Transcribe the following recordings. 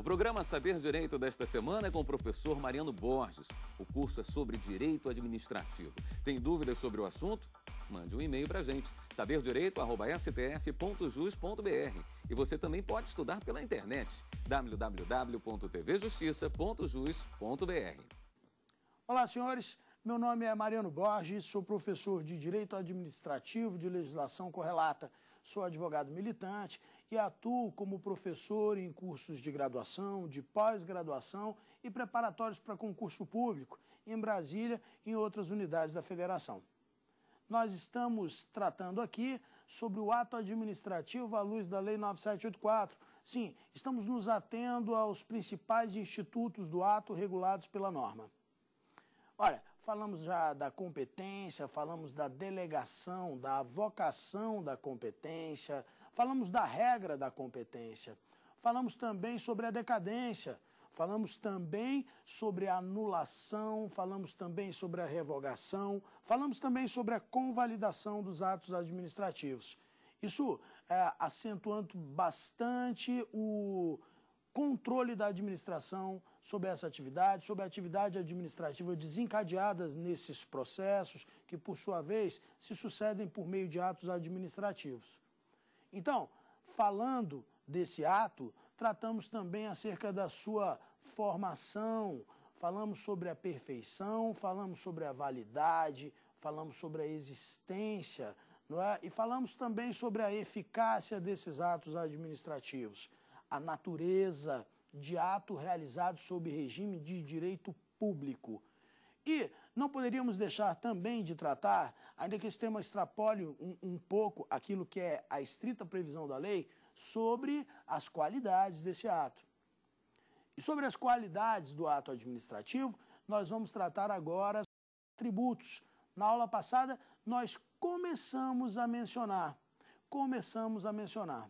O programa Saber Direito desta semana é com o professor Mariano Borges. O curso é sobre direito administrativo. Tem dúvidas sobre o assunto? Mande um e-mail para a gente, saberdireito.stf.jus.br. E você também pode estudar pela internet, www.tvjustiça.jus.br. Olá, senhores. Meu nome é Mariano Borges, sou professor de Direito Administrativo de Legislação Correlata sou advogado militante e atuo como professor em cursos de graduação, de pós-graduação e preparatórios para concurso público em Brasília e em outras unidades da federação. Nós estamos tratando aqui sobre o ato administrativo à luz da Lei 9784. Sim, estamos nos atendo aos principais institutos do ato regulados pela norma. Olha, Falamos já da competência, falamos da delegação, da avocação da competência, falamos da regra da competência, falamos também sobre a decadência, falamos também sobre a anulação, falamos também sobre a revogação, falamos também sobre a convalidação dos atos administrativos. Isso é, acentuando bastante o, controle da administração sobre essa atividade, sobre a atividade administrativa desencadeadas nesses processos, que por sua vez se sucedem por meio de atos administrativos. Então, falando desse ato, tratamos também acerca da sua formação, falamos sobre a perfeição, falamos sobre a validade, falamos sobre a existência, não é? E falamos também sobre a eficácia desses atos administrativos a natureza de ato realizado sob regime de direito público. E não poderíamos deixar também de tratar, ainda que esse tema extrapole um, um, pouco aquilo que é a estrita previsão da lei, sobre as qualidades desse ato. E sobre as qualidades do ato administrativo, nós vamos tratar agora atributos. Na aula passada, nós começamos a mencionar, começamos a mencionar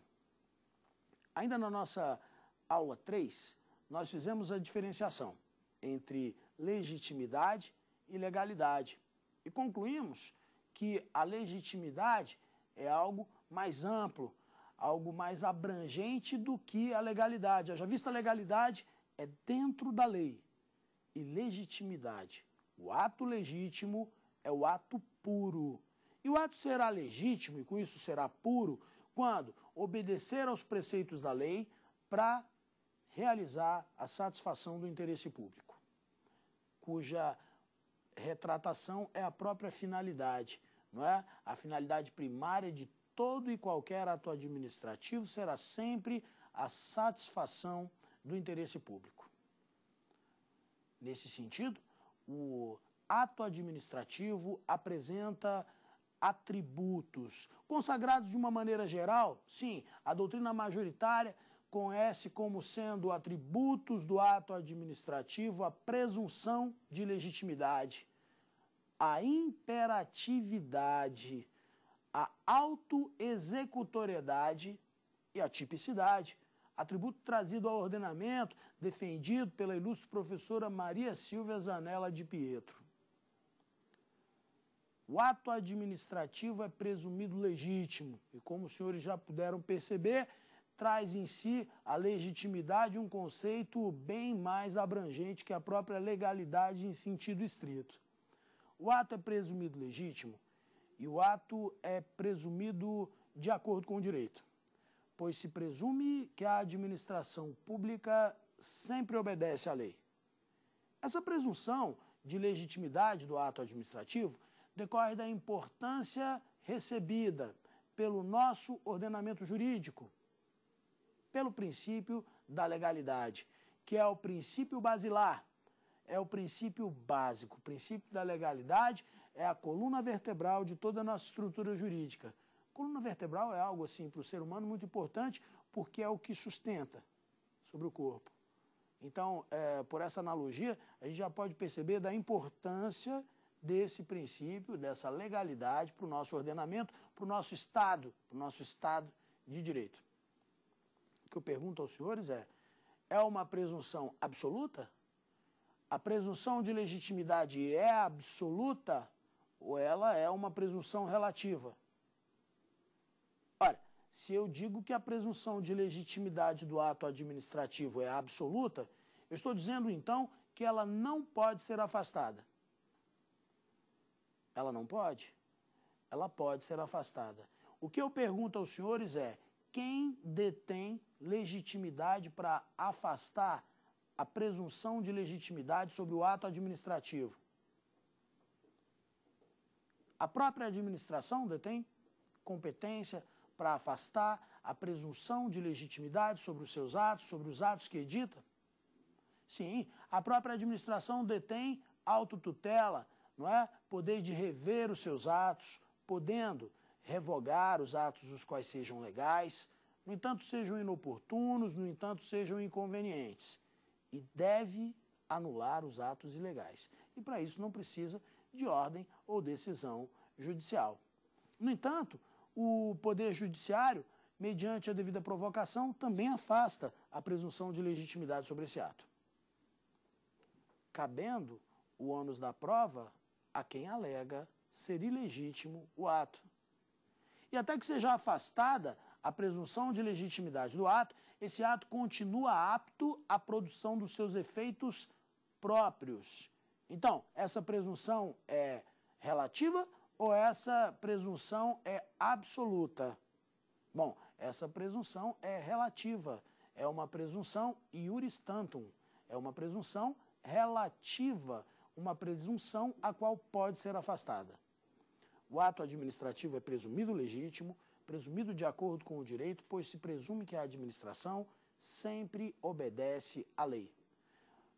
Ainda na nossa aula 3, nós fizemos a diferenciação entre legitimidade e legalidade e concluímos que a legitimidade é algo mais amplo, algo mais abrangente do que a legalidade. Já vista a legalidade é dentro da lei e legitimidade. O ato legítimo é o ato puro. E o ato será legítimo, e com isso será puro, quando obedecer aos preceitos da lei para realizar a satisfação do interesse público, cuja retratação é a própria finalidade, não é? A finalidade primária de todo e qualquer ato administrativo será sempre a satisfação do interesse público. Nesse sentido, o ato administrativo apresenta atributos. Consagrados de uma maneira geral, sim, a doutrina majoritária conhece como sendo atributos do ato administrativo a presunção de legitimidade, a imperatividade, a autoexecutoriedade e a tipicidade. Atributo trazido ao ordenamento, defendido pela ilustre professora Maria Silvia Zanella de Pietro. O ato administrativo é presumido legítimo e, como os senhores já puderam perceber, traz em si a legitimidade um conceito bem mais abrangente que a própria legalidade em sentido estrito. O ato é presumido legítimo e o ato é presumido de acordo com o direito, pois se presume que a administração pública sempre obedece à lei. Essa presunção de legitimidade do ato administrativo decorre da importância recebida pelo nosso ordenamento jurídico, pelo princípio da legalidade, que é o princípio basilar, é o princípio básico. O princípio da legalidade é a coluna vertebral de toda a nossa estrutura jurídica. coluna vertebral é algo assim para o ser humano muito importante porque é o que sustenta sobre o corpo. Então, é, por essa analogia, a gente já pode perceber da importância desse princípio, dessa legalidade para o nosso ordenamento, para o nosso Estado, para o nosso Estado de Direito. O que eu pergunto aos senhores é: é uma presunção absoluta? A presunção de legitimidade é absoluta ou ela é uma presunção relativa? Olha, se eu digo que a presunção de legitimidade do ato administrativo é absoluta, eu estou dizendo então que ela não pode ser afastada. Ela não pode? Ela pode ser afastada. O que eu pergunto aos senhores é: quem detém legitimidade para afastar a presunção de legitimidade sobre o ato administrativo? A própria administração detém competência para afastar a presunção de legitimidade sobre os seus atos, sobre os atos que edita? Sim, a própria administração detém autotutela, não é? poder de rever os seus atos, podendo revogar os atos os quais sejam legais, no entanto sejam inoportunos, no entanto sejam inconvenientes, e deve anular os atos ilegais. E para isso não precisa de ordem ou decisão judicial. No entanto, o Poder Judiciário, mediante a devida provocação, também afasta a presunção de legitimidade sobre esse ato. Cabendo o ônus da prova a quem alega ser ilegítimo o ato. E até que seja afastada a presunção de legitimidade do ato, esse ato continua apto à produção dos seus efeitos próprios. Então, essa presunção é relativa ou essa presunção é absoluta? Bom, essa presunção é relativa, é uma presunção iuris tantum, é uma presunção relativa uma presunção a qual pode ser afastada. O ato administrativo é presumido legítimo, presumido de acordo com o direito, pois se presume que a administração sempre obedece à lei.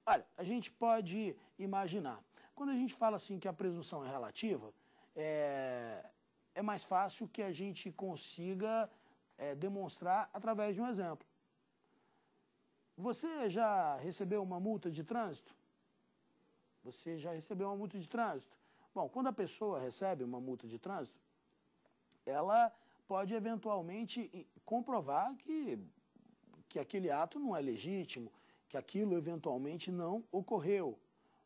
Olha, a gente pode imaginar. Quando a gente fala assim que a presunção é relativa, é, é mais fácil que a gente consiga é, demonstrar através de um exemplo. Você já recebeu uma multa de trânsito? Você já recebeu uma multa de trânsito. Bom, quando a pessoa recebe uma multa de trânsito, ela pode eventualmente comprovar que, que aquele ato não é legítimo, que aquilo eventualmente não ocorreu.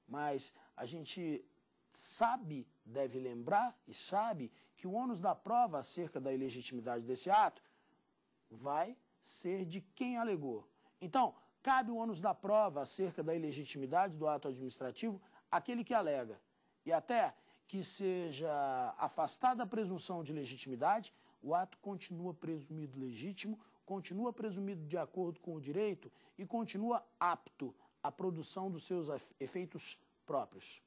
Mas a gente sabe, deve lembrar e sabe que o ônus da prova acerca da ilegitimidade desse ato vai ser de quem alegou. Então, Cabe o ônus da prova acerca da ilegitimidade do ato administrativo àquele que alega, e até que seja afastada a presunção de legitimidade, o ato continua presumido legítimo, continua presumido de acordo com o direito e continua apto à produção dos seus efeitos próprios.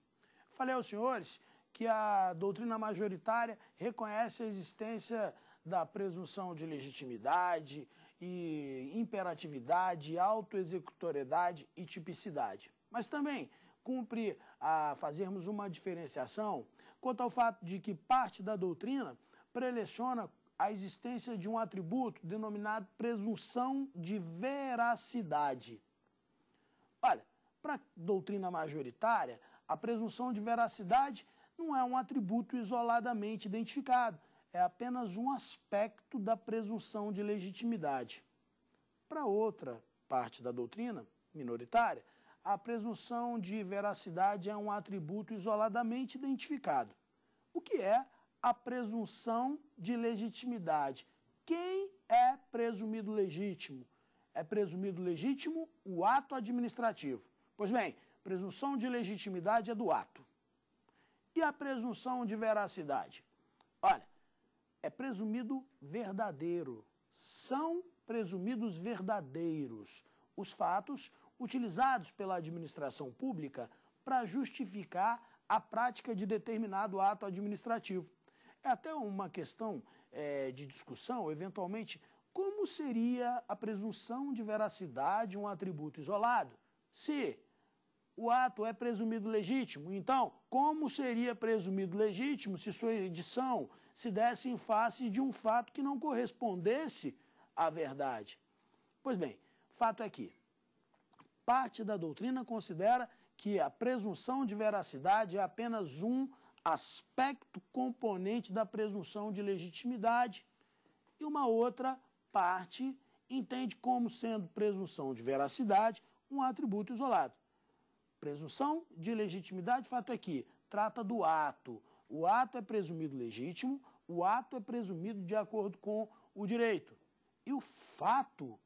Falei aos senhores que a doutrina majoritária reconhece a existência da presunção de legitimidade e imperatividade, autoexecutoriedade e tipicidade. Mas também cumpre a fazermos uma diferenciação quanto ao fato de que parte da doutrina preleciona a existência de um atributo denominado presunção de veracidade. Olha, para a doutrina majoritária, a presunção de veracidade não é um atributo isoladamente identificado, é apenas um aspecto da presunção de legitimidade. Para outra parte da doutrina, minoritária, a presunção de veracidade é um atributo isoladamente identificado. O que é a presunção de legitimidade? Quem é presumido legítimo? É presumido legítimo o ato administrativo. Pois bem, presunção de legitimidade é do ato. E a presunção de veracidade? Olha, é presumido verdadeiro. São presumidos verdadeiros os fatos utilizados pela administração pública para justificar a prática de determinado ato administrativo. É até uma questão é, de discussão, eventualmente, como seria a presunção de veracidade um atributo isolado? Se o ato é presumido legítimo, então, como seria presumido legítimo se sua edição se desse em face de um fato que não correspondesse à verdade. Pois bem, fato é que parte da doutrina considera que a presunção de veracidade é apenas um aspecto componente da presunção de legitimidade, e uma outra parte entende como sendo presunção de veracidade um atributo isolado. Presunção de legitimidade, fato é que trata do ato, o ato é presumido legítimo, o ato é presumido de acordo com o direito. E o fato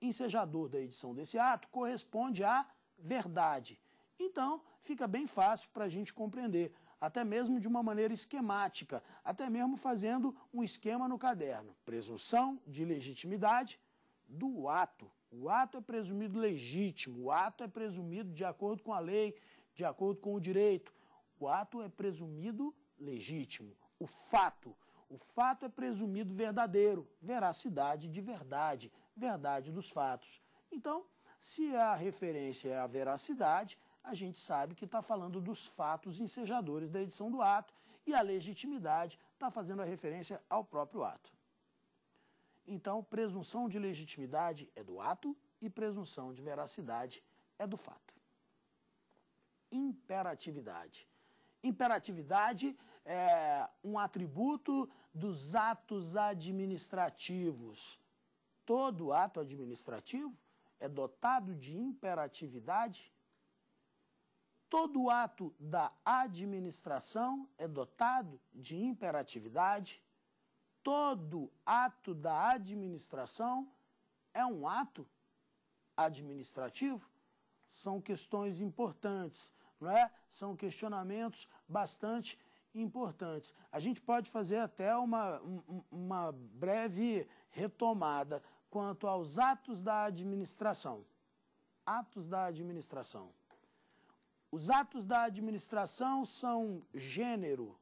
ensejador da edição desse ato corresponde à verdade. Então, fica bem fácil para a gente compreender, até mesmo de uma maneira esquemática, até mesmo fazendo um esquema no caderno. Presunção de legitimidade do ato. O ato é presumido legítimo, o ato é presumido de acordo com a lei, de acordo com o direito. O ato é presumido legítimo. O fato. O fato é presumido verdadeiro. Veracidade de verdade. Verdade dos fatos. Então, se a referência é a veracidade, a gente sabe que está falando dos fatos ensejadores da edição do ato e a legitimidade está fazendo a referência ao próprio ato. Então, presunção de legitimidade é do ato e presunção de veracidade é do fato. Imperatividade imperatividade é um atributo dos atos administrativos. Todo ato administrativo é dotado de imperatividade. Todo ato da administração é dotado de imperatividade. Todo ato da administração é um ato administrativo. São questões importantes não é? São questionamentos bastante importantes. A gente pode fazer até uma, uma breve retomada quanto aos atos da administração. Atos da administração. Os atos da administração são gênero.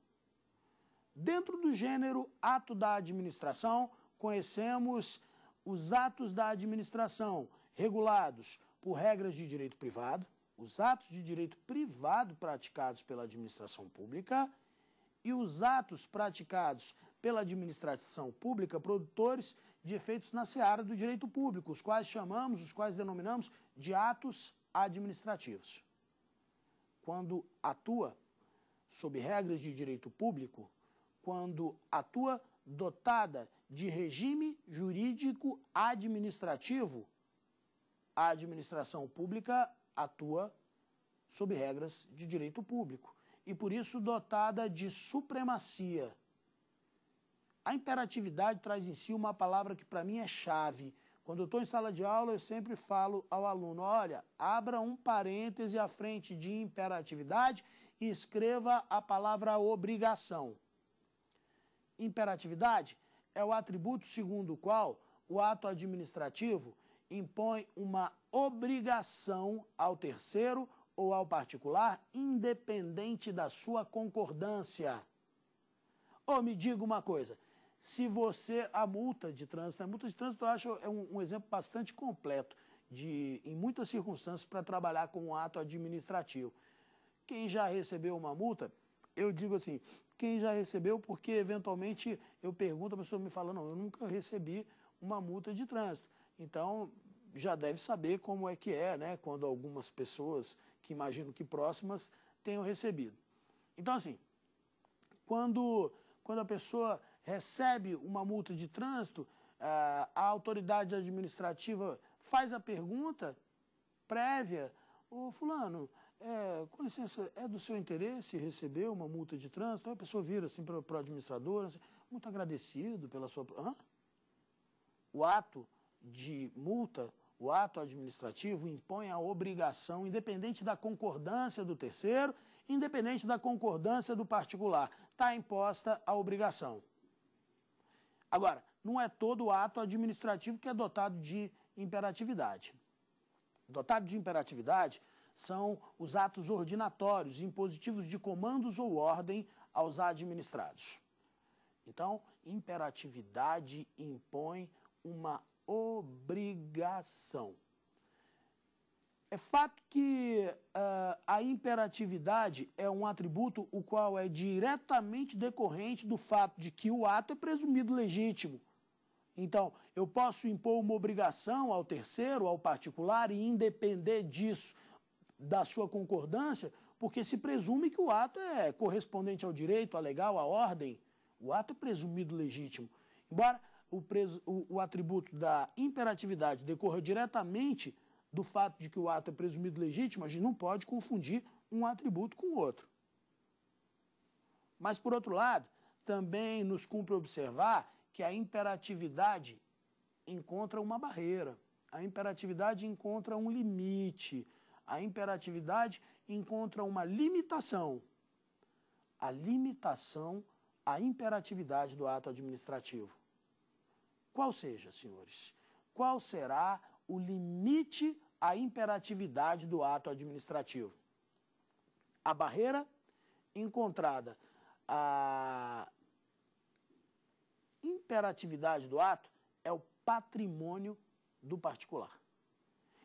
Dentro do gênero ato da administração, conhecemos os atos da administração regulados por regras de direito privado, os atos de direito privado praticados pela administração pública e os atos praticados pela administração pública produtores de efeitos na seara do direito público, os quais chamamos, os quais denominamos de atos administrativos. Quando atua sob regras de direito público, quando atua dotada de regime jurídico administrativo, a administração pública atua sob regras de direito público e, por isso, dotada de supremacia. A imperatividade traz em si uma palavra que, para mim, é chave. Quando eu estou em sala de aula, eu sempre falo ao aluno: olha, abra um parêntese à frente de imperatividade e escreva a palavra obrigação. Imperatividade é o atributo segundo o qual o ato administrativo impõe uma obrigação ao terceiro ou ao particular, independente da sua concordância. Ou me diga uma coisa, se você, a multa de trânsito, a multa de trânsito eu acho é um, um exemplo bastante completo, de, em muitas circunstâncias, para trabalhar com um ato administrativo. Quem já recebeu uma multa, eu digo assim, quem já recebeu, porque eventualmente eu pergunto, a pessoa me fala, não, eu nunca recebi uma multa de trânsito. Então, já deve saber como é que é, né, quando algumas pessoas, que imagino que próximas, tenham recebido. Então, assim, quando, quando a pessoa recebe uma multa de trânsito, eh, a, autoridade administrativa faz a pergunta prévia, ô fulano, é, com licença, é do seu interesse receber uma multa de trânsito? Aí a pessoa vira assim para o administrador, assim, muito agradecido pela sua... Hã? O ato de multa, o ato administrativo impõe a obrigação, independente da concordância do terceiro, independente da concordância do particular, está imposta a obrigação. Agora, não é todo ato administrativo que é dotado de imperatividade. Dotado de imperatividade são os atos ordinatórios, impositivos de comandos ou ordem aos administrados. Então, imperatividade impõe uma obrigação. É fato que uh, a imperatividade é um atributo o qual é diretamente decorrente do fato de que o ato é presumido legítimo. Então, eu posso impor uma obrigação ao terceiro, ao particular, e independer disso, da sua concordância, porque se presume que o ato é correspondente ao direito, à legal, à ordem. O ato é presumido legítimo. Embora o, preso, o, o atributo da imperatividade decorra diretamente do fato de que o ato é presumido legítimo, a gente não pode confundir um atributo com o outro. Mas, por outro lado, também nos cumpre observar que a imperatividade encontra uma barreira, a imperatividade encontra um limite, a imperatividade encontra uma limitação. A limitação à imperatividade do ato administrativo. Qual seja, senhores, qual será o limite à imperatividade do ato administrativo? A barreira encontrada a imperatividade do ato é o patrimônio do particular.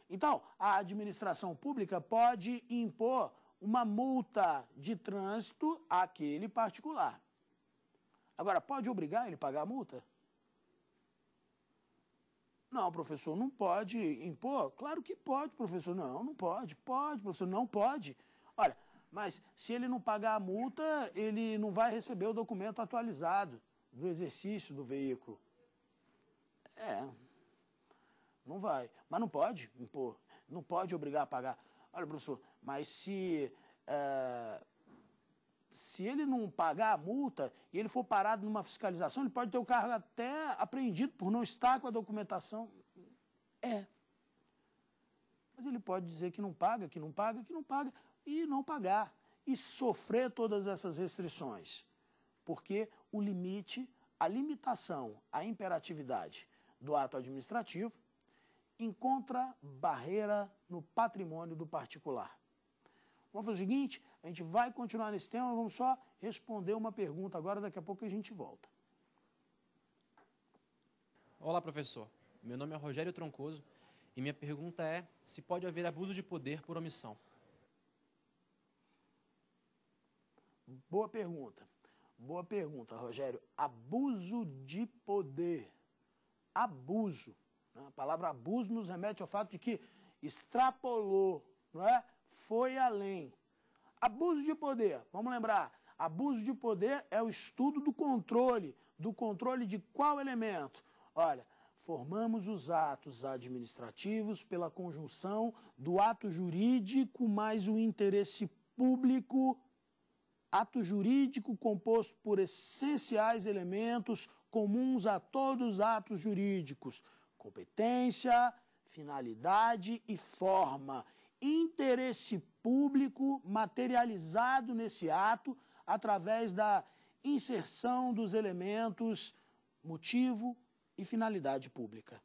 Então, a administração pública pode impor uma multa de trânsito àquele particular. Agora, pode obrigar ele a pagar a multa? Não, professor, não pode impor. Claro que pode, professor. Não, não pode. Pode, professor, não pode. Olha, mas se ele não pagar a multa, ele não vai receber o documento atualizado do exercício do veículo. É, não vai. Mas não pode impor, não pode obrigar a pagar. Olha, professor, mas se eh, se ele não pagar a multa e ele for parado numa fiscalização, ele pode ter o carro até apreendido por não estar com a documentação. É. Mas ele pode dizer que não paga, que não paga, que não paga e não pagar e sofrer todas essas restrições. Porque o limite, a limitação, a imperatividade do ato administrativo encontra barreira no patrimônio do particular. Vamos fazer o seguinte: a gente vai continuar nesse tema, vamos só responder uma pergunta agora, daqui a pouco a gente volta. Olá, professor. Meu nome é Rogério Troncoso e minha pergunta é se pode haver abuso de poder por omissão. Boa pergunta. Boa pergunta, Rogério. Abuso de poder. Abuso. Né? A palavra abuso nos remete ao fato de que extrapolou não é, foi além. Abuso de poder, vamos lembrar, abuso de poder é o estudo do controle, do controle de qual elemento? Olha, formamos os atos administrativos pela conjunção do ato jurídico mais o interesse público, ato jurídico composto por essenciais elementos comuns a todos os atos jurídicos: competência, finalidade e forma interesse público materializado nesse ato através da inserção dos elementos motivo e finalidade pública.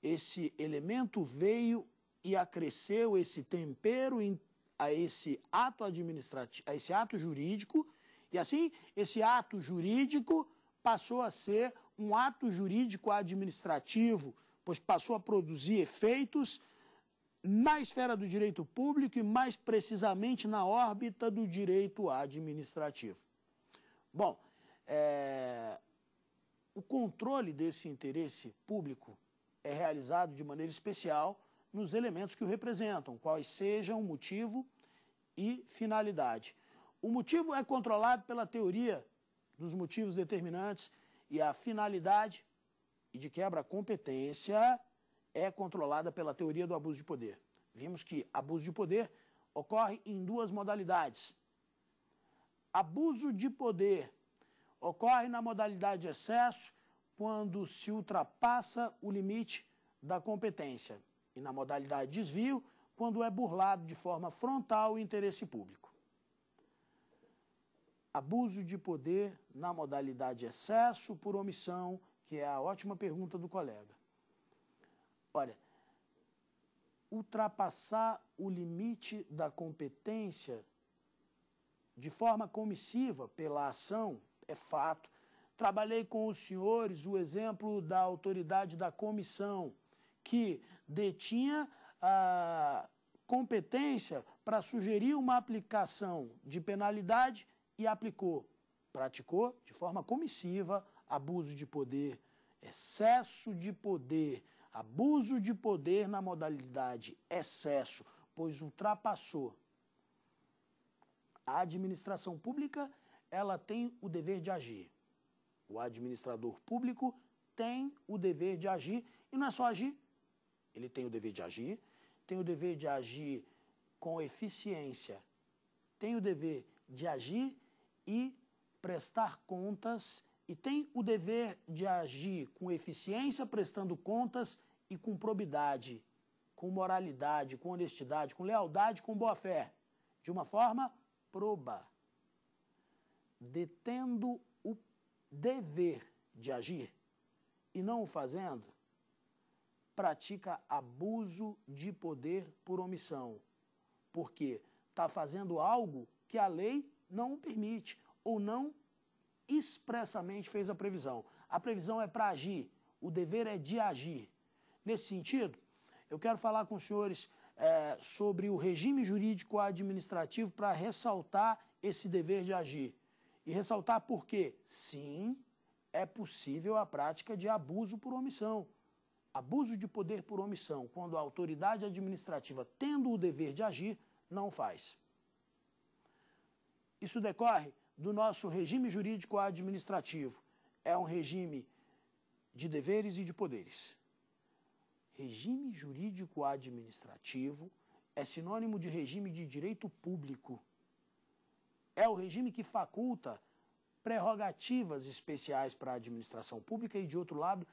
Esse elemento veio e acresceu esse tempero a esse ato administrativo, a esse ato jurídico, e assim esse ato jurídico passou a ser um ato jurídico administrativo, pois passou a produzir efeitos na esfera do direito público e, mais precisamente, na órbita do direito administrativo. Bom, é, o controle desse interesse público é realizado de maneira especial nos elementos que o representam, quais sejam o motivo e finalidade. O motivo é controlado pela teoria dos motivos determinantes e a finalidade, e de quebra competência, é controlada pela teoria do abuso de poder. Vimos que abuso de poder ocorre em duas modalidades. Abuso de poder ocorre na modalidade de excesso quando se ultrapassa o limite da competência e na modalidade de desvio quando é burlado de forma frontal o interesse público. Abuso de poder na modalidade de excesso por omissão, que é a ótima pergunta do colega. Olha, ultrapassar o limite da competência de forma comissiva pela ação é fato. Trabalhei com os senhores o exemplo da autoridade da comissão, que detinha a competência para sugerir uma aplicação de penalidade e aplicou. Praticou de forma comissiva abuso de poder, excesso de poder, Abuso de poder na modalidade excesso, pois ultrapassou. A administração pública, ela tem o dever de agir. O administrador público tem o dever de agir e não é só agir. Ele tem o dever de agir, tem o dever de agir com eficiência, tem o dever de agir e prestar contas e tem o dever de agir com eficiência, prestando contas e com probidade, com moralidade, com honestidade, com lealdade, com boa-fé, de uma forma proba, detendo o dever de agir e não o fazendo, pratica abuso de poder por omissão, porque está fazendo algo que a lei não o permite ou não expressamente fez a previsão. A previsão é para agir, o dever é de agir. Nesse sentido, eu quero falar com os senhores é, sobre o regime jurídico administrativo para ressaltar esse dever de agir. E ressaltar por quê? Sim, é possível a prática de abuso por omissão. Abuso de poder por omissão, quando a autoridade administrativa, tendo o dever de agir, não faz. Isso decorre do nosso regime jurídico administrativo é um regime de deveres e de poderes. Regime jurídico administrativo é sinônimo de regime de direito público. É o regime que faculta prerrogativas especiais para a administração pública e, de outro lado,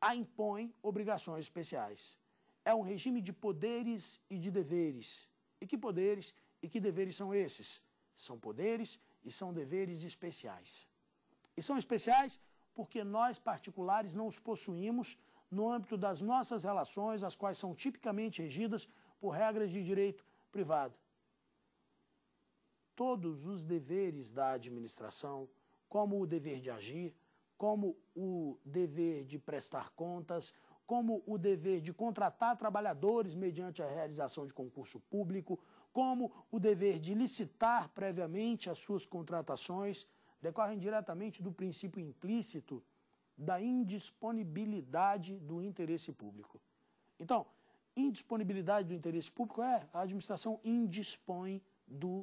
a impõe obrigações especiais. É um regime de poderes e de deveres. E que poderes e que deveres são esses? São poderes e são deveres especiais. E são especiais porque nós, particulares, não os possuímos no âmbito das nossas relações, as quais são tipicamente regidas por regras de direito privado. Todos os deveres da administração, como o dever de agir, como o dever de prestar contas, como o dever de contratar trabalhadores mediante a realização de concurso público, como o dever de licitar previamente as suas contratações, decorrem diretamente do princípio implícito da indisponibilidade do interesse público. Então, indisponibilidade do interesse público é a administração indispõe do,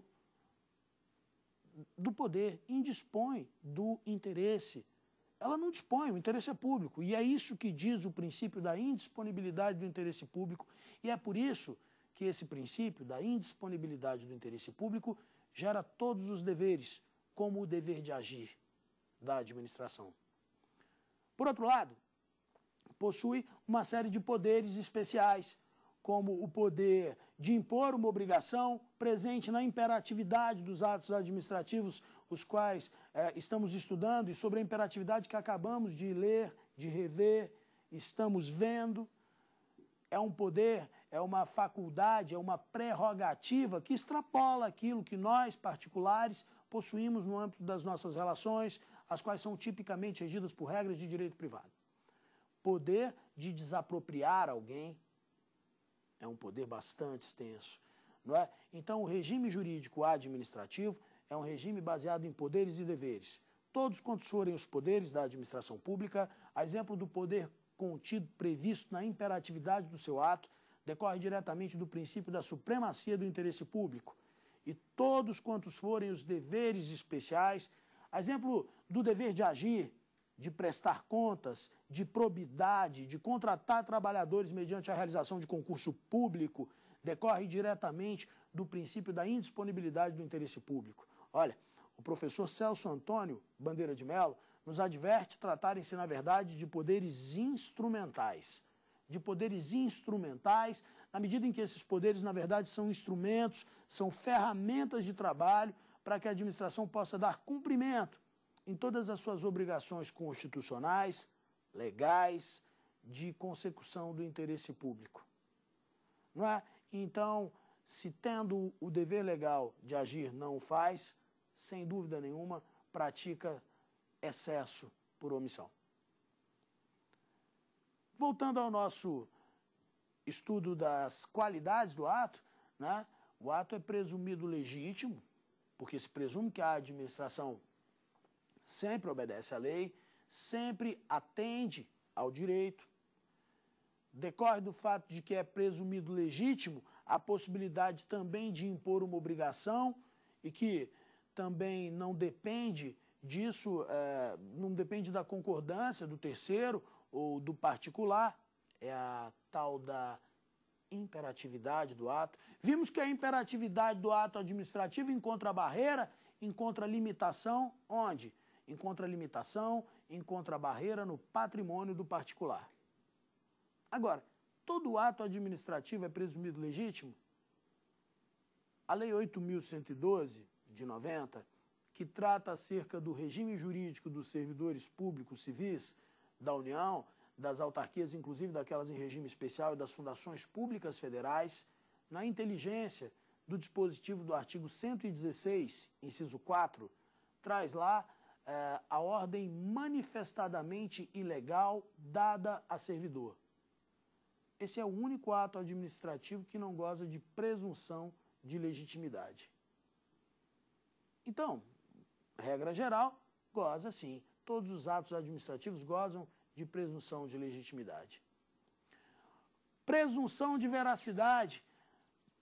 do poder, indispõe do interesse. Ela não dispõe, o interesse é público. E é isso que diz o princípio da indisponibilidade do interesse público. E é por isso que esse princípio da indisponibilidade do interesse público gera todos os deveres, como o dever de agir da administração. Por outro lado, possui uma série de poderes especiais, como o poder de impor uma obrigação presente na imperatividade dos atos administrativos, os quais eh, estamos estudando, e sobre a imperatividade que acabamos de ler, de rever, estamos vendo. É um poder é uma faculdade, é uma prerrogativa que extrapola aquilo que nós, particulares, possuímos no âmbito das nossas relações, as quais são tipicamente regidas por regras de direito privado. Poder de desapropriar alguém é um poder bastante extenso. Não é? Então, o regime jurídico administrativo é um regime baseado em poderes e deveres. Todos quantos forem os poderes da administração pública, a exemplo do poder contido previsto na imperatividade do seu ato, decorre diretamente do princípio da supremacia do interesse público e todos quantos forem os deveres especiais, exemplo do dever de agir, de prestar contas, de probidade, de contratar trabalhadores mediante a realização de concurso público, decorre diretamente do princípio da indisponibilidade do interesse público. Olha, o professor Celso Antônio Bandeira de Mello nos adverte tratarem-se, na verdade, de poderes instrumentais de poderes instrumentais, na medida em que esses poderes, na verdade, são instrumentos, são ferramentas de trabalho para que a administração possa dar cumprimento em todas as suas obrigações constitucionais, legais, de consecução do interesse público. Não é? Então, se tendo o dever legal de agir não o faz, sem dúvida nenhuma, pratica excesso por omissão. Voltando ao nosso estudo das qualidades do ato, né? o ato é presumido legítimo, porque se presume que a administração sempre obedece à lei, sempre atende ao direito. Decorre do fato de que é presumido legítimo a possibilidade também de impor uma obrigação e que também não depende disso, é, não depende da concordância do terceiro ou do particular, é a tal da imperatividade do ato. Vimos que a imperatividade do ato administrativo encontra barreira, encontra limitação onde? Encontra limitação, encontra barreira no patrimônio do particular. Agora, todo ato administrativo é presumido legítimo? A Lei 8.112, de 90, que trata acerca do regime jurídico dos servidores públicos civis, da União, das autarquias, inclusive daquelas em regime especial e das fundações públicas federais, na inteligência do dispositivo do artigo 116, inciso 4, traz lá eh, a ordem manifestadamente ilegal dada a servidor. Esse é o único ato administrativo que não goza de presunção de legitimidade. Então, regra geral, goza sim todos os atos administrativos gozam de presunção de legitimidade. Presunção de veracidade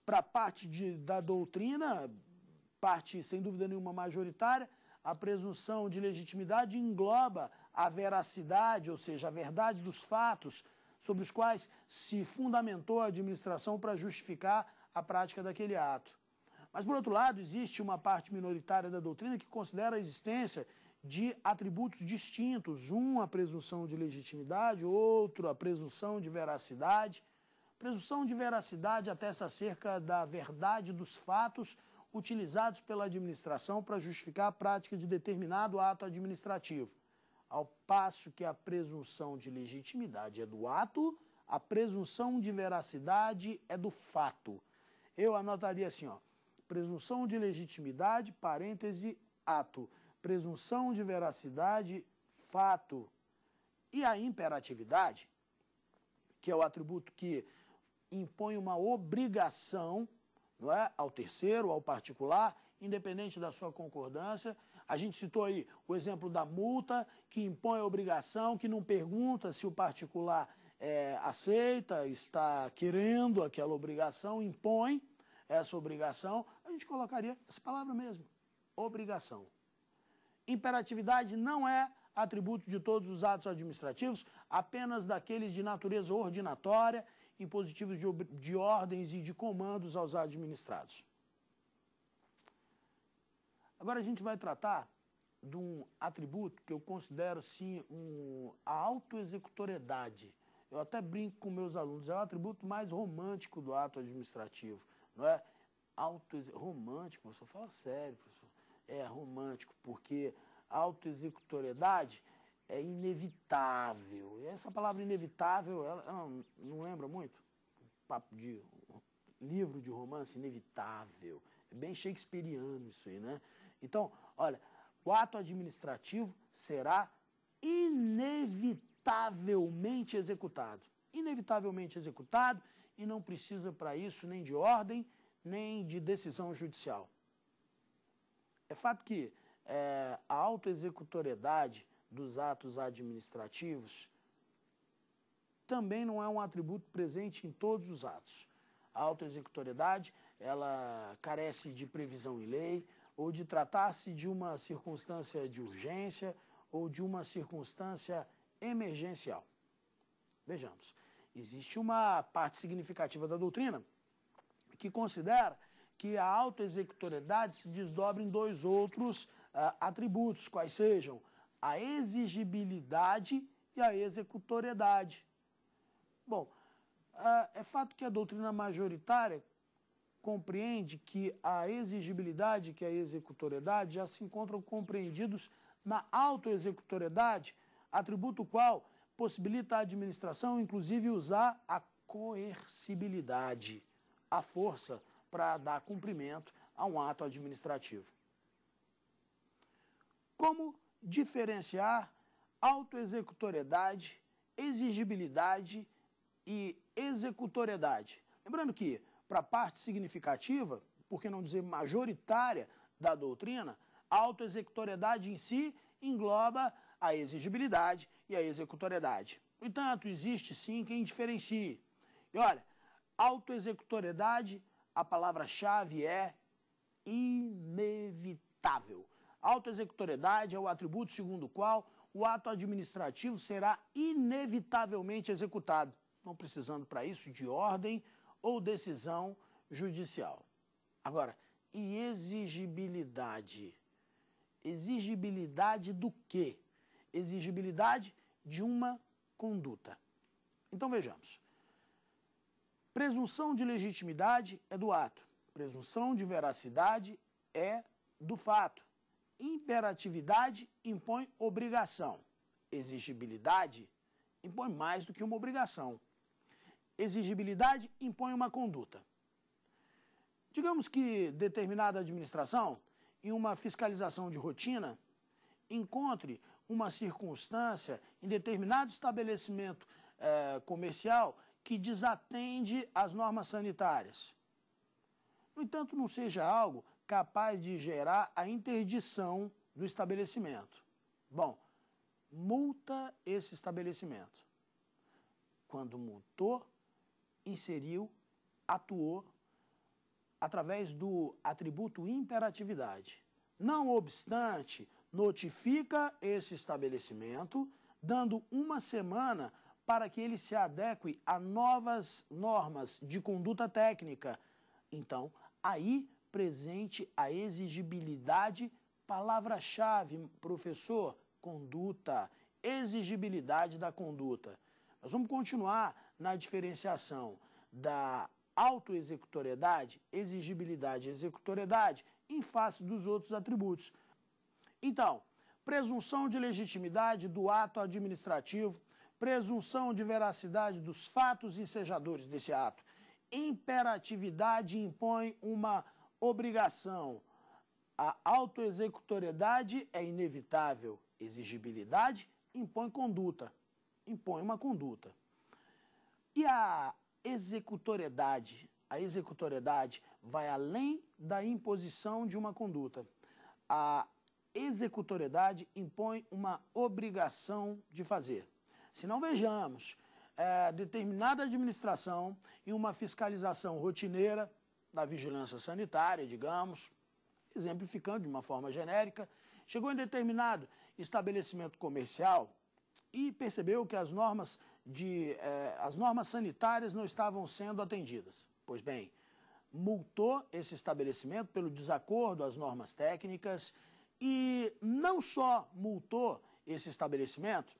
para a parte de, da doutrina, parte sem dúvida nenhuma majoritária, a presunção de legitimidade engloba a veracidade, ou seja, a verdade dos fatos sobre os quais se fundamentou a administração para justificar a prática daquele ato. Mas, por outro lado, existe uma parte minoritária da doutrina que considera a existência de atributos distintos, um a presunção de legitimidade, outro a presunção de veracidade. Presunção de veracidade essa acerca da verdade dos fatos utilizados pela administração para justificar a prática de determinado ato administrativo. Ao passo que a presunção de legitimidade é do ato, a presunção de veracidade é do fato. Eu anotaria assim, ó: presunção de legitimidade, parêntese, ato presunção de veracidade, fato. E a imperatividade, que é o atributo que impõe uma obrigação não é, ao terceiro, ao particular, independente da sua concordância. A gente citou aí o exemplo da multa, que impõe a obrigação, que não pergunta se o particular é, aceita, está querendo aquela obrigação, impõe essa obrigação. A gente colocaria essa palavra mesmo, obrigação. Imperatividade não é atributo de todos os atos administrativos, apenas daqueles de natureza ordinatória, impositivos de, de ordens e de comandos aos administrados. Agora a gente vai tratar de um atributo que eu considero sim um, a autoexecutoriedade. Eu até brinco com meus alunos, é o atributo mais romântico do ato administrativo, não é? Auto romântico, professor, fala sério, professor é, romântico, porque autoexecutoriedade é inevitável. E essa palavra inevitável, ela, ela não lembra muito? Papo de livro de romance inevitável. É bem shakespeariano isso aí, né? Então, olha, o ato administrativo será inevitavelmente executado. Inevitavelmente executado e não precisa para isso nem de ordem, nem de decisão judicial. É fato que é, a autoexecutoriedade dos atos administrativos também não é um atributo presente em todos os atos. A autoexecutoriedade, ela carece de previsão em lei, ou de tratar-se de uma circunstância de urgência ou de uma circunstância emergencial. Vejamos, existe uma parte significativa da doutrina que considera que a autoexecutoriedade se desdobre em dois outros uh, atributos, quais sejam a exigibilidade e a executoriedade. Bom, uh, é fato que a doutrina majoritária compreende que a exigibilidade e a executoriedade já se encontram compreendidos na autoexecutoriedade, atributo qual possibilita a administração, inclusive, usar a coercibilidade, a força para dar cumprimento a um ato administrativo. Como diferenciar autoexecutoriedade, exigibilidade e executoriedade? Lembrando que, para parte significativa, por que não dizer majoritária, da doutrina, a autoexecutoriedade em si engloba a exigibilidade e a executoriedade. No entanto, existe sim quem diferencie. E olha, autoexecutoriedade a palavra-chave é inevitável. Autoexecutoriedade é o atributo segundo o qual o ato administrativo será inevitavelmente executado, não precisando para isso de ordem ou decisão judicial. Agora, e exigibilidade? Exigibilidade do quê? Exigibilidade de uma conduta. Então vejamos. Presunção de legitimidade é do ato, presunção de veracidade é do fato. Imperatividade impõe obrigação, exigibilidade impõe mais do que uma obrigação. Exigibilidade impõe uma conduta. Digamos que determinada administração, em uma fiscalização de rotina, encontre uma circunstância em determinado estabelecimento eh, comercial que desatende as normas sanitárias. No entanto, não seja algo capaz de gerar a interdição do estabelecimento. Bom, multa esse estabelecimento. Quando multou, inseriu, atuou através do atributo imperatividade. Não obstante, notifica esse estabelecimento, dando uma semana para que ele se adeque a novas normas de conduta técnica. Então, aí presente a exigibilidade, palavra-chave, professor, conduta, exigibilidade da conduta. Nós vamos continuar na diferenciação da autoexecutoriedade, exigibilidade e executoriedade em face dos outros atributos. Então, presunção de legitimidade do ato administrativo presunção de veracidade dos fatos ensejadores desse ato. Imperatividade impõe uma obrigação. A autoexecutoriedade é inevitável. Exigibilidade impõe conduta, impõe uma conduta. E a executoriedade? A executoriedade vai além da imposição de uma conduta. A executoriedade impõe uma obrigação de fazer. Se não vejamos é, determinada administração e uma fiscalização rotineira da vigilância sanitária, digamos, exemplificando de uma forma genérica, chegou em determinado estabelecimento comercial e percebeu que as normas, de, é, as normas sanitárias não estavam sendo atendidas. Pois bem, multou esse estabelecimento pelo desacordo às normas técnicas e não só multou esse estabelecimento,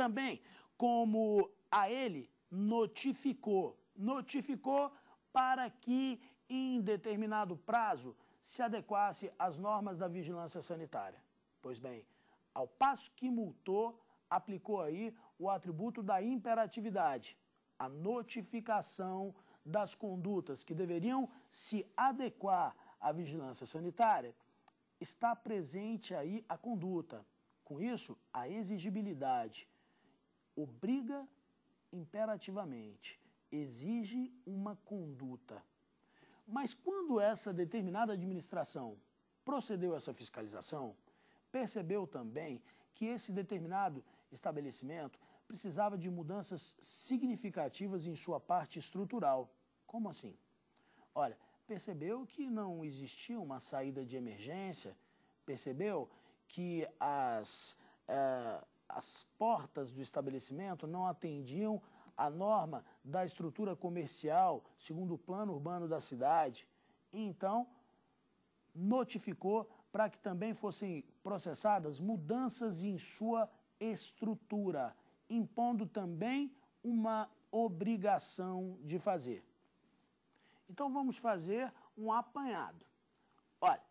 também, como a ele notificou, notificou para que em determinado prazo se adequasse às normas da vigilância sanitária. Pois bem, ao passo que multou, aplicou aí o atributo da imperatividade, a notificação das condutas que deveriam se adequar à vigilância sanitária, está presente aí a conduta. Com isso, a exigibilidade obriga imperativamente, exige uma conduta. Mas quando essa determinada administração procedeu essa fiscalização, percebeu também que esse determinado estabelecimento precisava de mudanças significativas em sua parte estrutural. Como assim? Olha, percebeu que não existia uma saída de emergência, percebeu que as, eh, as portas do estabelecimento não atendiam à norma da estrutura comercial, segundo o plano urbano da cidade. então, notificou para que também fossem processadas mudanças em sua estrutura, impondo também uma obrigação de fazer. Então vamos fazer um apanhado. Olha,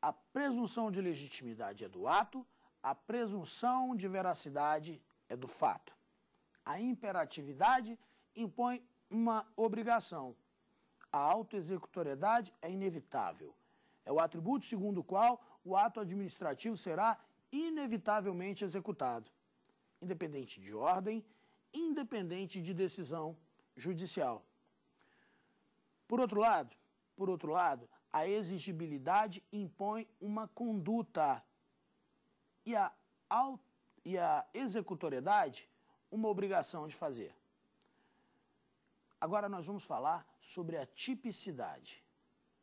a presunção de legitimidade é do ato, a presunção de veracidade é do fato. A imperatividade impõe uma obrigação. A autoexecutoriedade é inevitável. É o atributo segundo o qual o ato administrativo será inevitavelmente executado, independente de ordem, independente de decisão judicial. Por outro lado, por outro lado, a exigibilidade impõe uma conduta e a, e a executoriedade uma obrigação de fazer. Agora nós vamos falar sobre a tipicidade.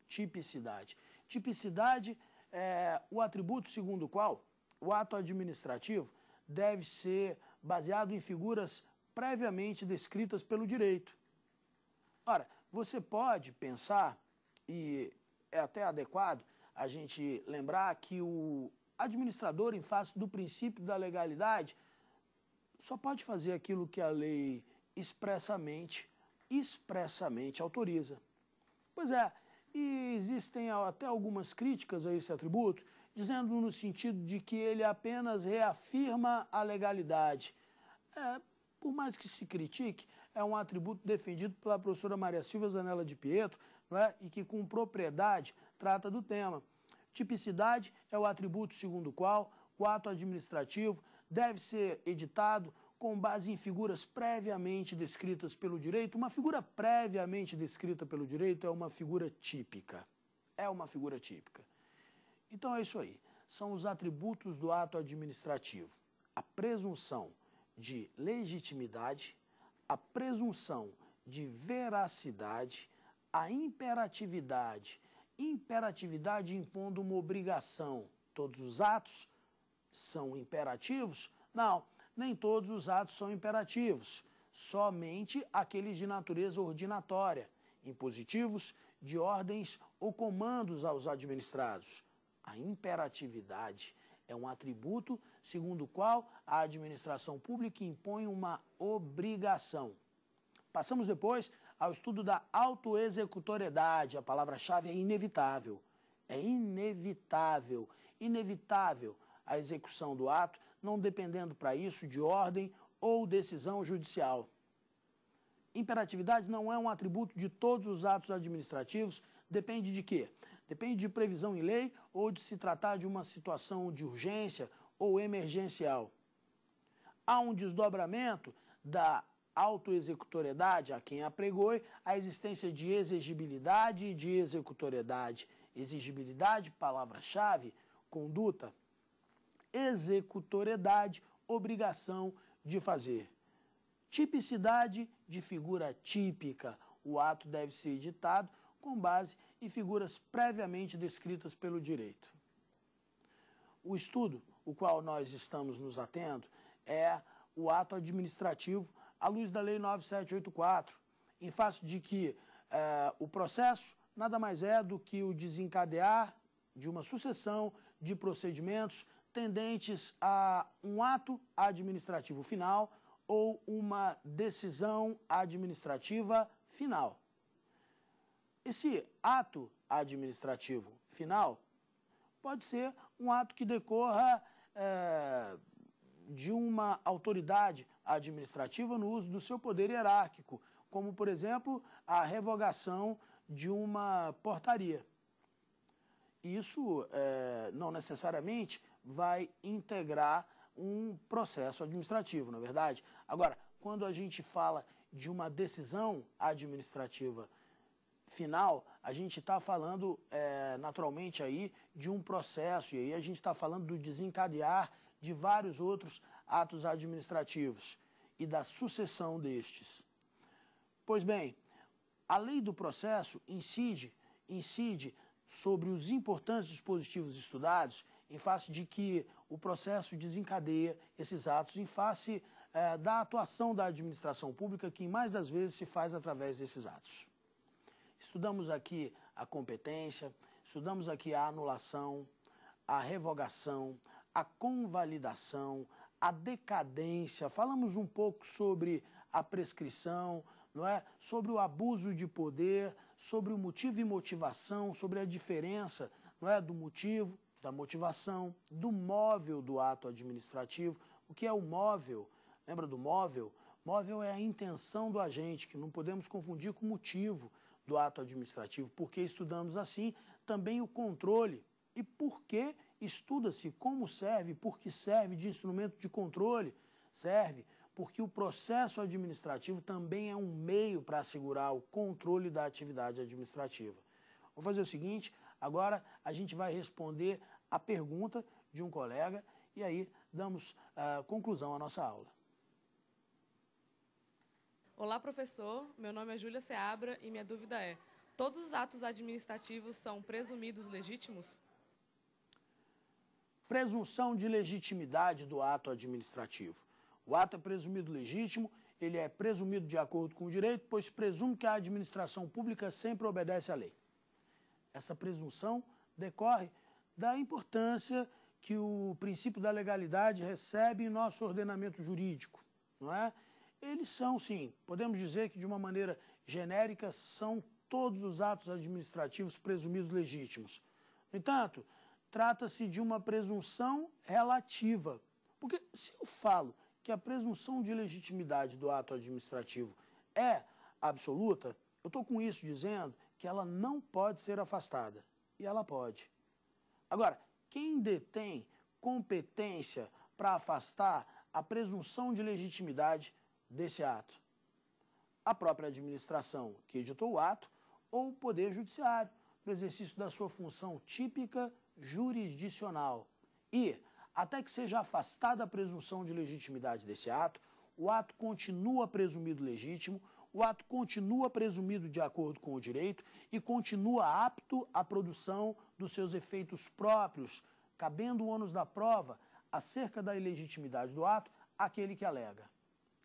Tipicidade. Tipicidade é o atributo segundo o qual o ato administrativo deve ser baseado em figuras previamente descritas pelo direito. Ora, você pode pensar, e é até adequado a gente lembrar que o administrador, em face do princípio da legalidade, só pode fazer aquilo que a lei expressamente, expressamente autoriza. Pois é, e existem até algumas críticas a esse atributo, dizendo no sentido de que ele apenas reafirma a legalidade. É, por mais que se critique, é um atributo defendido pela professora Maria Silva Zanella de Pietro, é? e que com propriedade trata do tema. Tipicidade é o atributo segundo o qual o ato administrativo deve ser editado com base em figuras previamente descritas pelo direito. Uma figura previamente descrita pelo direito é uma figura típica. É uma figura típica. Então é isso aí. São os atributos do ato administrativo: a presunção de legitimidade, a presunção de veracidade, a imperatividade imperatividade impondo uma obrigação. Todos os atos são imperativos? Não, nem todos os atos são imperativos, somente aqueles de natureza ordinatória, impositivos de ordens ou comandos aos administrados. A imperatividade é um atributo segundo o qual a administração pública impõe uma obrigação. Passamos depois ao estudo da autoexecutoriedade. A palavra-chave é inevitável. É inevitável, inevitável a execução do ato, não dependendo para isso de ordem ou decisão judicial. Imperatividade não é um atributo de todos os atos administrativos, depende de quê? Depende de previsão em lei ou de se tratar de uma situação de urgência ou emergencial. Há um desdobramento da autoexecutoriedade a quem apregou a existência de exigibilidade e de executoriedade. Exigibilidade, palavra-chave, conduta. Executoriedade, obrigação de fazer. Tipicidade de figura típica. O ato deve ser editado com base em figuras previamente descritas pelo direito. O estudo, o qual nós estamos nos atendo, é o ato administrativo à luz da Lei 9784, em face de que eh, o processo nada mais é do que o desencadear de uma sucessão de procedimentos tendentes a um ato administrativo final ou uma decisão administrativa final. Esse ato administrativo final pode ser um ato que decorra é, de uma autoridade administrativa no uso do seu poder hierárquico, como, por exemplo, a revogação de uma portaria. Isso é, não necessariamente vai integrar um processo administrativo, na é verdade. Agora, quando a gente fala de uma decisão administrativa final, a gente está falando é, naturalmente aí de um processo, e aí a gente está falando do desencadear de vários outros atos administrativos e da sucessão destes. Pois bem, a lei do processo incide, incide sobre os importantes dispositivos estudados em face de que o processo desencadeia esses atos em face eh, da atuação da administração pública, que mais das vezes se faz através desses atos. Estudamos aqui a competência, estudamos aqui a anulação, a revogação, a convalidação, a decadência, falamos um pouco sobre a prescrição, não é? sobre o abuso de poder, sobre o motivo e motivação, sobre a diferença não é? do motivo, da motivação, do móvel do ato administrativo. O que é o móvel? Lembra do móvel? Móvel é a intenção do agente, que não podemos confundir com o motivo do ato administrativo, porque estudamos assim também o controle. E por que estuda-se como serve, porque serve de instrumento de controle, serve porque o processo administrativo também é um meio para assegurar o controle da atividade administrativa. Vou fazer o seguinte, agora a gente vai responder a pergunta de um colega e aí damos uh, conclusão à nossa aula. Olá, professor. Meu nome é Júlia Seabra e minha dúvida é: todos os atos administrativos são presumidos legítimos? Presunção de legitimidade do ato administrativo. O ato é presumido legítimo, ele é presumido de acordo com o direito, pois presume que a administração pública sempre obedece à lei. Essa presunção decorre da importância que o princípio da legalidade recebe em nosso ordenamento jurídico, não é? Eles são, sim, podemos dizer que de uma maneira genérica são todos os atos administrativos presumidos legítimos. No entanto, trata-se de uma presunção relativa. Porque se eu falo que a presunção de legitimidade do ato administrativo é absoluta, eu estou com isso dizendo que ela não pode ser afastada. E ela pode. Agora, quem detém competência para afastar a presunção de legitimidade desse ato? A própria administração que editou o ato ou o Poder Judiciário, no exercício da sua função típica jurisdicional e, até que seja afastada a presunção de legitimidade desse ato, o ato continua presumido legítimo, o ato continua presumido de acordo com o direito e continua apto à produção dos seus efeitos próprios, cabendo o ônus da prova acerca da ilegitimidade do ato àquele que alega.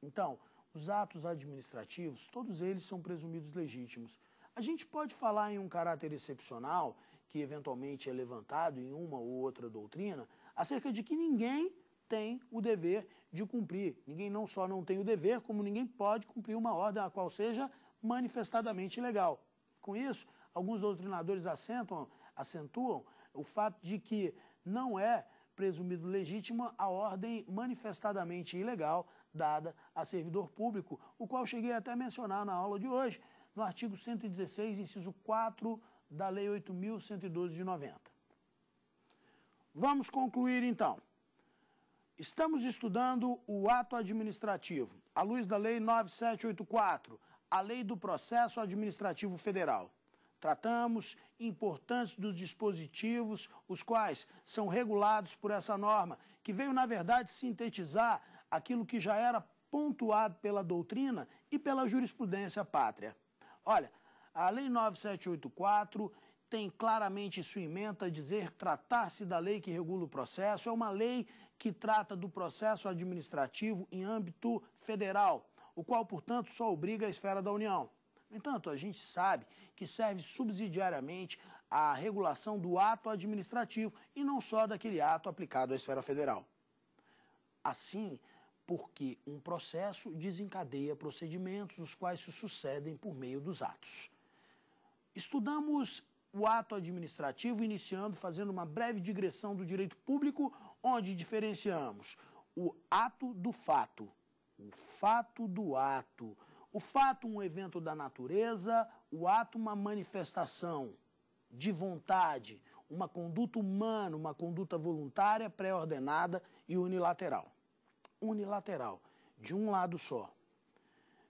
Então, os atos administrativos, todos eles são presumidos legítimos. A gente pode falar em um caráter excepcional que eventualmente é levantado em uma ou outra doutrina, acerca de que ninguém tem o dever de cumprir. Ninguém não só não tem o dever, como ninguém pode cumprir uma ordem a qual seja manifestadamente ilegal. Com isso, alguns doutrinadores acentuam, acentuam o fato de que não é presumido legítima a ordem manifestadamente ilegal dada a servidor público, o qual cheguei até a mencionar na aula de hoje, no artigo 116, inciso 4 da Lei 8.112 de 90. Vamos concluir então. Estamos estudando o ato administrativo, à luz da Lei 9784, a Lei do Processo Administrativo Federal. Tratamos importantes dos dispositivos, os quais são regulados por essa norma, que veio, na verdade, sintetizar aquilo que já era pontuado pela doutrina e pela jurisprudência pátria. Olha, a Lei 9784 tem claramente sua emenda dizer tratar-se da lei que regula o processo, é uma lei que trata do processo administrativo em âmbito federal, o qual, portanto, só obriga a esfera da União. No entanto, a gente sabe que serve subsidiariamente à regulação do ato administrativo e não só daquele ato aplicado à esfera federal. Assim, porque um processo desencadeia procedimentos os quais se sucedem por meio dos atos. Estudamos o ato administrativo, iniciando fazendo uma breve digressão do direito público, onde diferenciamos o ato do fato, o fato do ato. O fato, um evento da natureza, o ato, uma manifestação de vontade, uma conduta humana, uma conduta voluntária, pré-ordenada e unilateral. Unilateral, de um lado só.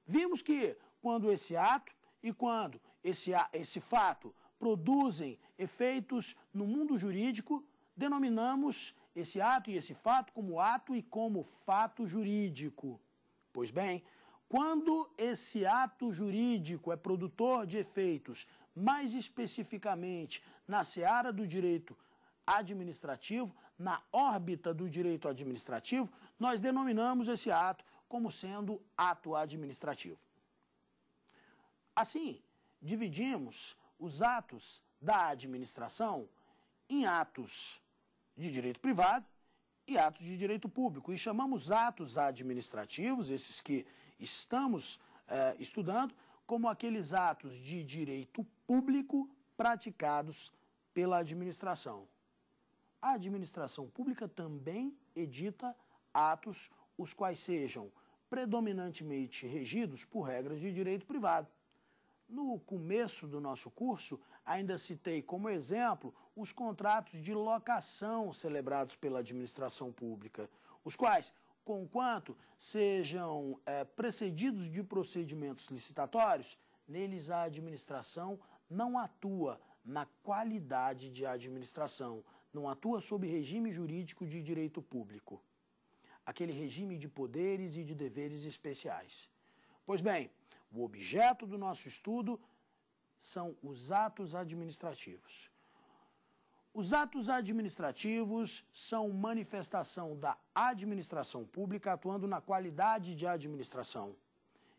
Vimos que quando esse ato e quando esse, esse fato, produzem efeitos no mundo jurídico, denominamos esse ato e esse fato como ato e como fato jurídico. Pois bem, quando esse ato jurídico é produtor de efeitos, mais especificamente na seara do direito administrativo, na órbita do direito administrativo, nós denominamos esse ato como sendo ato administrativo. Assim, dividimos os atos da administração em atos de direito privado e atos de direito público. E chamamos atos administrativos, esses que estamos eh, estudando, como aqueles atos de direito público praticados pela administração. A administração pública também edita atos os quais sejam predominantemente regidos por regras de direito privado. No começo do nosso curso, ainda citei como exemplo os contratos de locação celebrados pela administração pública, os quais, conquanto sejam é, precedidos de procedimentos licitatórios, neles a administração não atua na qualidade de administração, não atua sob regime jurídico de direito público, aquele regime de poderes e de deveres especiais. Pois bem, o objeto do nosso estudo são os atos administrativos. Os atos administrativos são manifestação da administração pública atuando na qualidade de administração.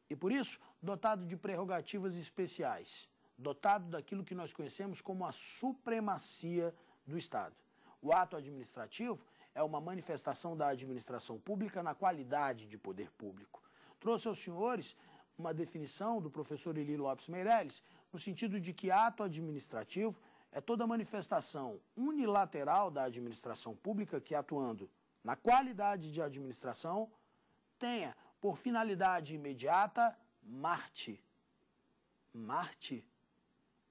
E por isso, dotado de prerrogativas especiais, dotado daquilo que nós conhecemos como a supremacia do Estado. O ato administrativo é uma manifestação da administração pública na qualidade de poder público. Trouxe aos senhores uma definição do professor Eli Lopes Meirelles, no sentido de que ato administrativo é toda manifestação unilateral da administração pública que, atuando na qualidade de administração, tenha por finalidade imediata Marte. Marte.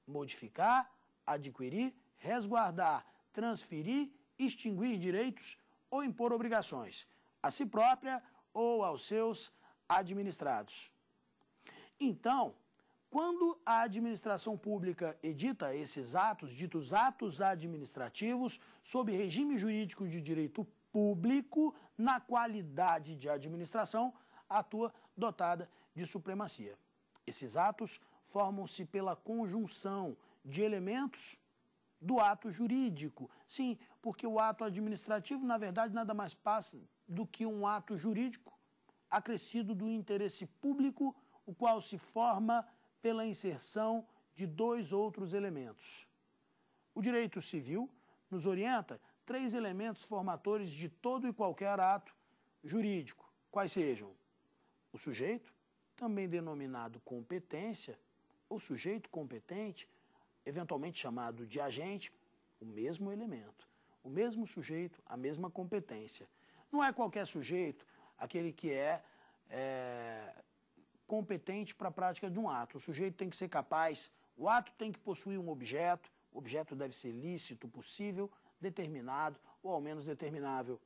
Modificar, adquirir, resguardar, transferir, extinguir direitos ou impor obrigações a si própria ou aos seus administrados. Então, quando a administração pública edita esses atos, ditos atos administrativos, sob regime jurídico de direito público, na qualidade de administração, atua dotada de supremacia. Esses atos formam-se pela conjunção de elementos do ato jurídico. Sim, porque o ato administrativo, na verdade, nada mais passa do que um ato jurídico acrescido do interesse público o qual se forma pela inserção de dois outros elementos. O direito civil nos orienta três elementos formatores de todo e qualquer ato jurídico, quais sejam o sujeito, também denominado competência, ou sujeito competente, eventualmente chamado de agente, o mesmo elemento, o mesmo sujeito, a mesma competência. Não é qualquer sujeito aquele que é, é competente para a prática de um ato. O sujeito tem que ser capaz, o ato tem que possuir um objeto, o objeto deve ser lícito, possível, determinado ou ao menos determinável.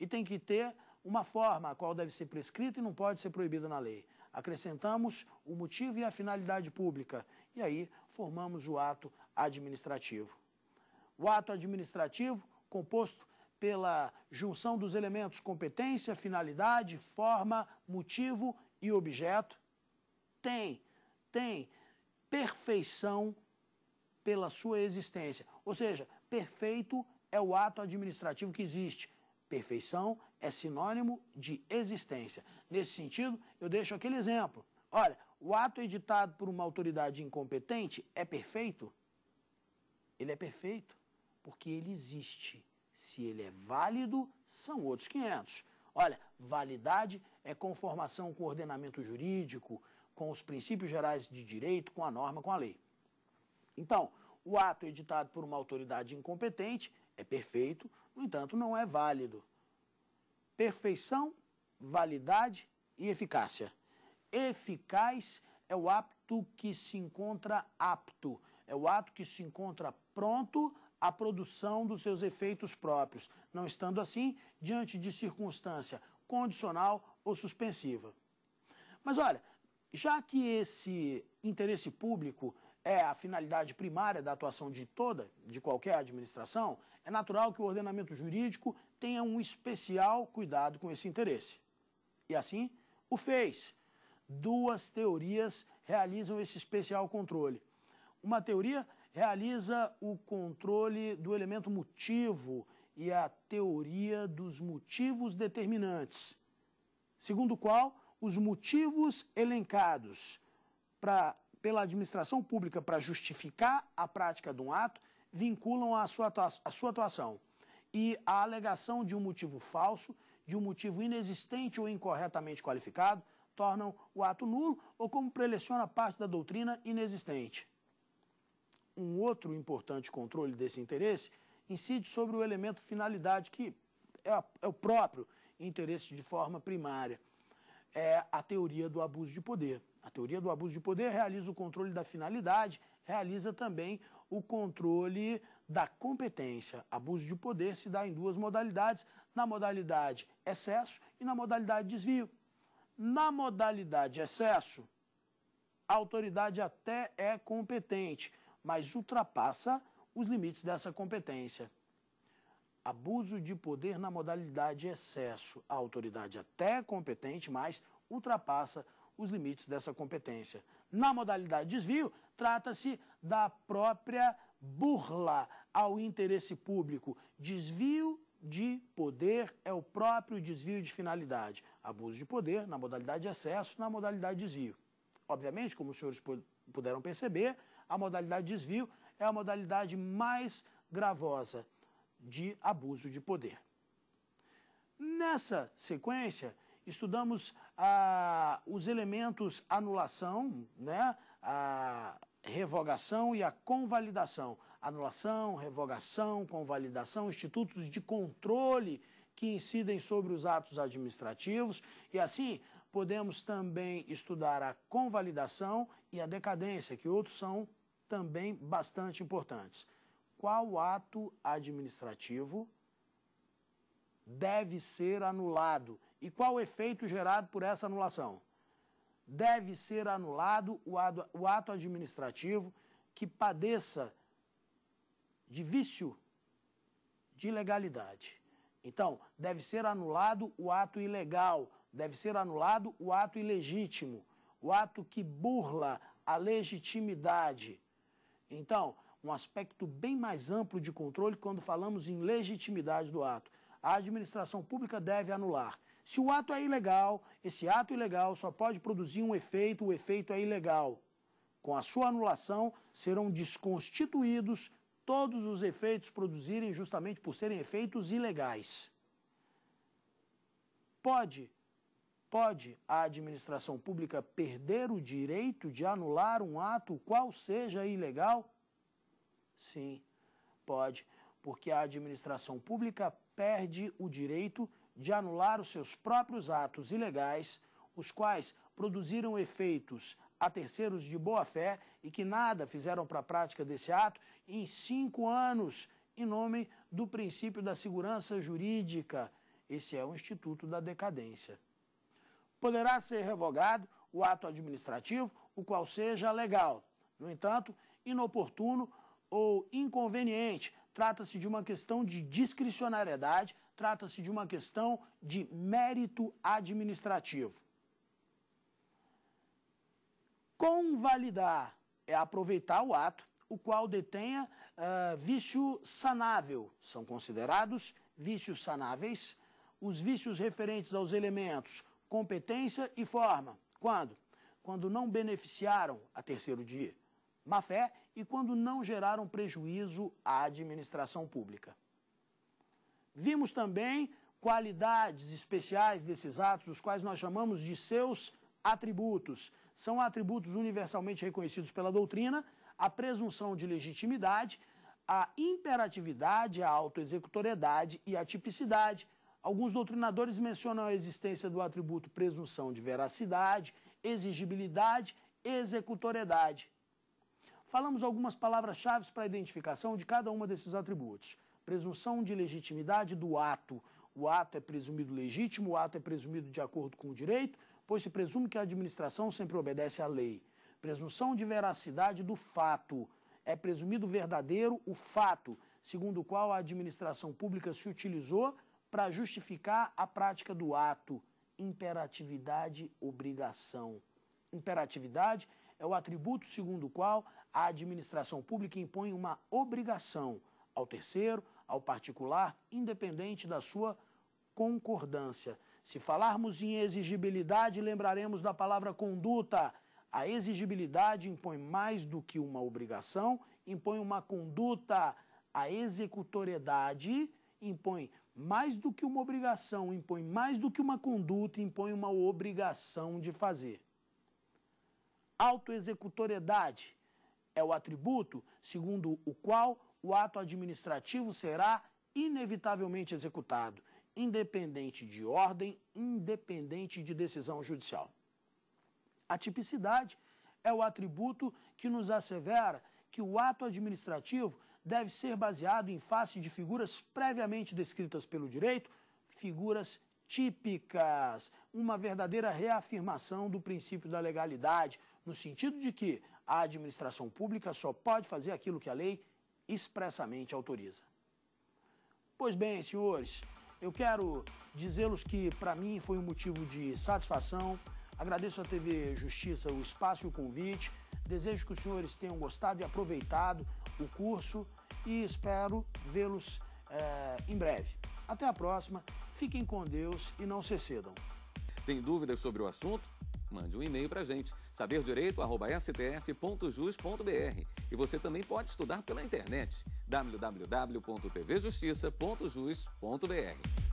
E tem que ter uma forma a qual deve ser prescrita e não pode ser proibida na lei. Acrescentamos o motivo e a finalidade pública e aí formamos o ato administrativo. O ato administrativo, composto pela junção dos elementos competência, finalidade, forma, motivo e objeto? Tem, tem perfeição pela sua existência. Ou seja, perfeito é o ato administrativo que existe. Perfeição é sinônimo de existência. Nesse sentido, eu deixo aquele exemplo. Olha, o ato editado por uma autoridade incompetente é perfeito? Ele é perfeito porque ele existe. Se ele é válido, são outros 500. Olha, validade é conformação com o ordenamento jurídico, com os princípios gerais de direito, com a norma, com a lei. Então, o ato editado por uma autoridade incompetente é perfeito, no entanto, não é válido. Perfeição, validade e eficácia. Eficaz é o apto que se encontra apto, é o ato que se encontra pronto a produção dos seus efeitos próprios, não estando assim diante de circunstância condicional ou suspensiva. Mas olha, já que esse interesse público é a finalidade primária da atuação de toda, de qualquer administração, é natural que o ordenamento jurídico tenha um especial cuidado com esse interesse. E assim o fez. Duas teorias realizam esse especial controle. Uma teoria realiza o controle do elemento motivo e a teoria dos motivos determinantes, segundo o qual os motivos elencados pra, pela administração pública para justificar a prática de um ato vinculam a sua, a sua atuação e a alegação de um motivo falso, de um motivo inexistente ou incorretamente qualificado, tornam o ato nulo ou como preleciona parte da doutrina inexistente um outro importante controle desse interesse incide sobre o elemento finalidade, que é, a, é o próprio interesse de forma primária. É a teoria do abuso de poder. A teoria do abuso de poder realiza o controle da finalidade, realiza também o controle da competência. Abuso de poder se dá em duas modalidades: na modalidade excesso e na modalidade desvio. Na modalidade excesso, a autoridade até é competente, mas ultrapassa os limites dessa competência. Abuso de poder na modalidade excesso. A autoridade até é competente, mas ultrapassa os limites dessa competência. Na modalidade desvio, trata-se da própria burla ao interesse público. Desvio de poder é o próprio desvio de finalidade. Abuso de poder na modalidade excesso, na modalidade desvio. Obviamente, como os senhores puderam perceber, a modalidade de desvio é a modalidade mais gravosa de abuso de poder. Nessa sequência, estudamos ah, os elementos anulação, né, a revogação e a convalidação. Anulação, revogação, convalidação, institutos de controle que incidem sobre os atos administrativos e assim podemos também estudar a convalidação e a decadência, que outros são também bastante importantes. Qual ato administrativo deve ser anulado e qual o efeito gerado por essa anulação? Deve ser anulado o ato administrativo que padeça de vício de ilegalidade. Então, deve ser anulado o ato ilegal, deve ser anulado o ato ilegítimo, o ato que burla a legitimidade então, um aspecto bem mais amplo de controle quando falamos em legitimidade do ato. A administração pública deve anular. Se o ato é ilegal, esse ato ilegal só pode produzir um efeito, o efeito é ilegal. Com a sua anulação, serão desconstituídos todos os efeitos produzirem justamente por serem efeitos ilegais. Pode Pode a administração pública perder o direito de anular um ato qual seja ilegal? Sim, pode, porque a administração pública perde o direito de anular os seus próprios atos ilegais, os quais produziram efeitos a terceiros de boa-fé e que nada fizeram para a prática desse ato em cinco anos, em nome do princípio da segurança jurídica. Esse é o Instituto da Decadência poderá ser revogado o ato administrativo, o qual seja legal. No entanto, inoportuno ou inconveniente, trata-se de uma questão de discricionariedade, trata-se de uma questão de mérito administrativo. Convalidar é aproveitar o ato, o qual detenha uh, vício sanável. São considerados vícios sanáveis os vícios referentes aos elementos competência e forma. Quando? Quando não beneficiaram a terceiro dia, má fé, e quando não geraram prejuízo à administração pública. Vimos também qualidades especiais desses atos, os quais nós chamamos de seus atributos. São atributos universalmente reconhecidos pela doutrina, a presunção de legitimidade, a imperatividade, a autoexecutoriedade e a tipicidade Alguns doutrinadores mencionam a existência do atributo presunção de veracidade, exigibilidade, executoriedade. Falamos algumas palavras-chave para a identificação de cada um desses atributos. Presunção de legitimidade do ato. O ato é presumido legítimo, o ato é presumido de acordo com o direito, pois se presume que a administração sempre obedece à lei. Presunção de veracidade do fato. É presumido verdadeiro o fato, segundo o qual a administração pública se utilizou para justificar a prática do ato imperatividade, obrigação. Imperatividade é o atributo segundo o qual a administração pública impõe uma obrigação ao terceiro, ao particular, independente da sua concordância. Se falarmos em exigibilidade, lembraremos da palavra conduta. A exigibilidade impõe mais do que uma obrigação, impõe uma conduta. A executoriedade impõe mais do que uma obrigação, impõe mais do que uma conduta, impõe uma obrigação de fazer. Autoexecutoriedade é o atributo segundo o qual o ato administrativo será inevitavelmente executado, independente de ordem, independente de decisão judicial. A tipicidade é o atributo que nos assevera que o ato administrativo deve ser baseado em face de figuras previamente descritas pelo direito, figuras típicas, uma verdadeira reafirmação do princípio da legalidade, no sentido de que a administração pública só pode fazer aquilo que a lei expressamente autoriza. Pois bem, senhores, eu quero dizê-los que para mim foi um motivo de satisfação. Agradeço à TV Justiça o espaço e o convite. Desejo que os senhores tenham gostado e aproveitado o curso e espero vê-los é, em breve. Até a próxima, fiquem com Deus e não se cedam. Tem dúvidas sobre o assunto? Mande um e-mail para a gente, saberdireito.stf.jus.br. E você também pode estudar pela internet, www.pvjustiça.jus.br.